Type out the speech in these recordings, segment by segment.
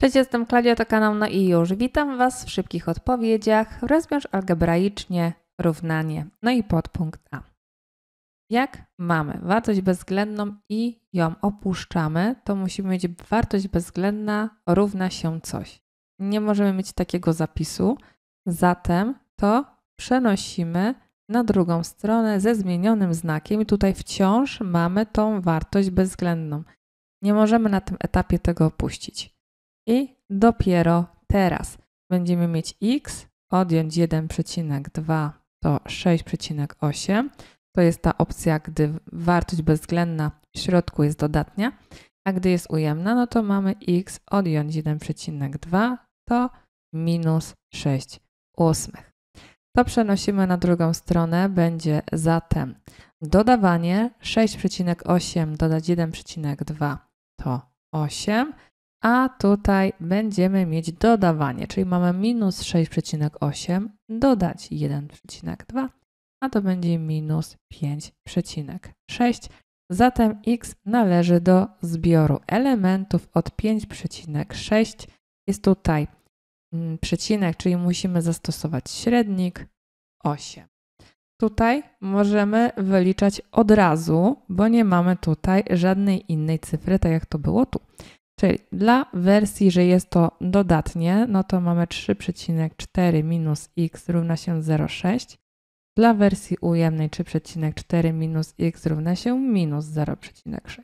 Cześć, jestem Klaudia, to kanał No i już. Witam Was w szybkich odpowiedziach. Rozwiąż algebraicznie równanie. No i podpunkt A. Jak mamy wartość bezwzględną i ją opuszczamy, to musimy mieć wartość bezwzględna równa się coś. Nie możemy mieć takiego zapisu, zatem to przenosimy na drugą stronę ze zmienionym znakiem i tutaj wciąż mamy tą wartość bezwzględną. Nie możemy na tym etapie tego opuścić i dopiero teraz będziemy mieć x, odjąć 1,2 to 6,8. To jest ta opcja, gdy wartość bezwzględna w środku jest dodatnia, a gdy jest ujemna, no to mamy x odjąć 1,2 to minus 6 ósmych. To przenosimy na drugą stronę, będzie zatem dodawanie 6,8 dodać 1,2 to 8, a tutaj będziemy mieć dodawanie, czyli mamy minus 6,8 dodać 1,2, a to będzie minus 5,6. Zatem x należy do zbioru elementów od 5,6. Jest tutaj mm, przecinek, czyli musimy zastosować średnik 8. Tutaj możemy wyliczać od razu, bo nie mamy tutaj żadnej innej cyfry, tak jak to było tu. Czyli dla wersji, że jest to dodatnie, no to mamy 3,4 minus x równa się 0,6. Dla wersji ujemnej 3,4 minus x równa się minus 0,6.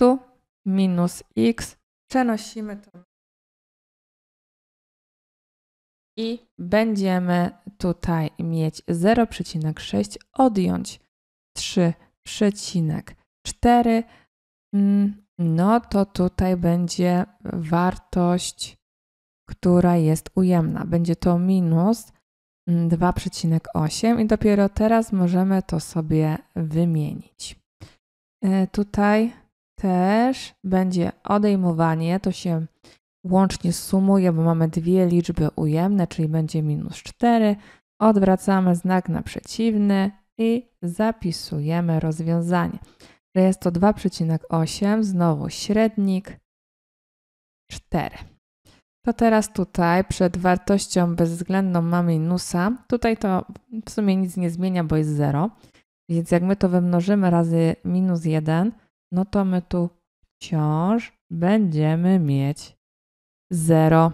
Tu minus x przenosimy to i będziemy tutaj mieć 0,6 odjąć 3,4 no to tutaj będzie wartość, która jest ujemna. Będzie to minus 2,8 mm, i dopiero teraz możemy to sobie wymienić. E, tutaj też będzie odejmowanie, to się łącznie sumuje, bo mamy dwie liczby ujemne, czyli będzie minus 4. Odwracamy znak na przeciwny i zapisujemy rozwiązanie że jest to 2,8, znowu średnik 4. To teraz tutaj przed wartością bezwzględną mamy minusa. Tutaj to w sumie nic nie zmienia, bo jest 0. Więc jak my to wymnożymy razy minus 1, no to my tu wciąż będziemy mieć 0.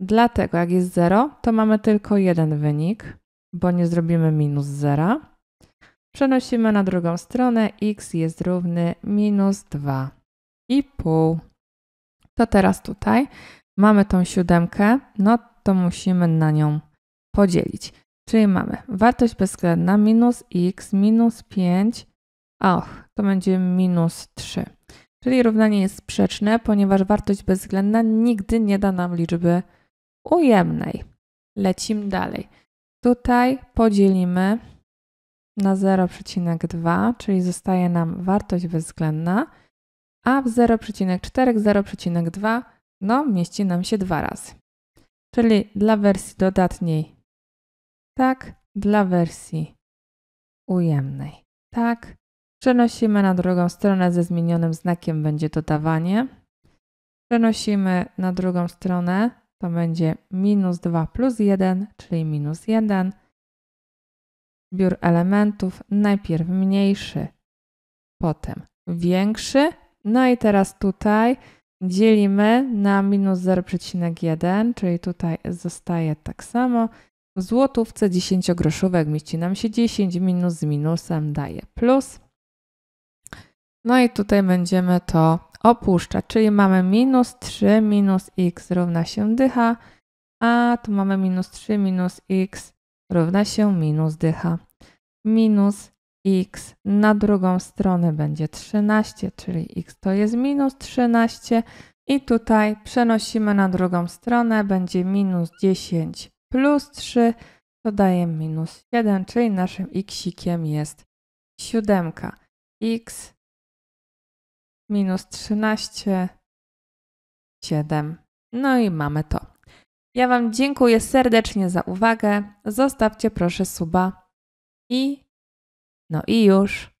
Dlatego jak jest 0, to mamy tylko jeden wynik, bo nie zrobimy minus 0. Przenosimy na drugą stronę, x jest równy minus 2,5. To teraz tutaj mamy tą siódemkę, no to musimy na nią podzielić. Czyli mamy wartość bezwzględna minus x minus 5, och, to będzie minus 3. Czyli równanie jest sprzeczne, ponieważ wartość bezwzględna nigdy nie da nam liczby ujemnej. Lecimy dalej. Tutaj podzielimy na 0,2, czyli zostaje nam wartość bezwzględna, a w 0,4 0,2 no, mieści nam się dwa razy. Czyli dla wersji dodatniej tak, dla wersji ujemnej tak. Przenosimy na drugą stronę ze zmienionym znakiem będzie dodawanie. Przenosimy na drugą stronę, to będzie minus 2 plus 1, czyli minus 1 zbiór elementów, najpierw mniejszy, potem większy. No i teraz tutaj dzielimy na minus 0,1, czyli tutaj zostaje tak samo. W złotówce 10 groszówek mieści nam się 10, minus z minusem daje plus. No i tutaj będziemy to opuszczać, czyli mamy minus 3 minus x równa się dycha, a tu mamy minus 3 minus x równa się minus dycha. Minus x na drugą stronę będzie 13, czyli x to jest minus 13 i tutaj przenosimy na drugą stronę, będzie minus 10 plus 3, to daje minus 7, czyli naszym xikiem jest siódemka. x minus 13, 7. No i mamy to. Ja Wam dziękuję serdecznie za uwagę. Zostawcie proszę suba. I no i już.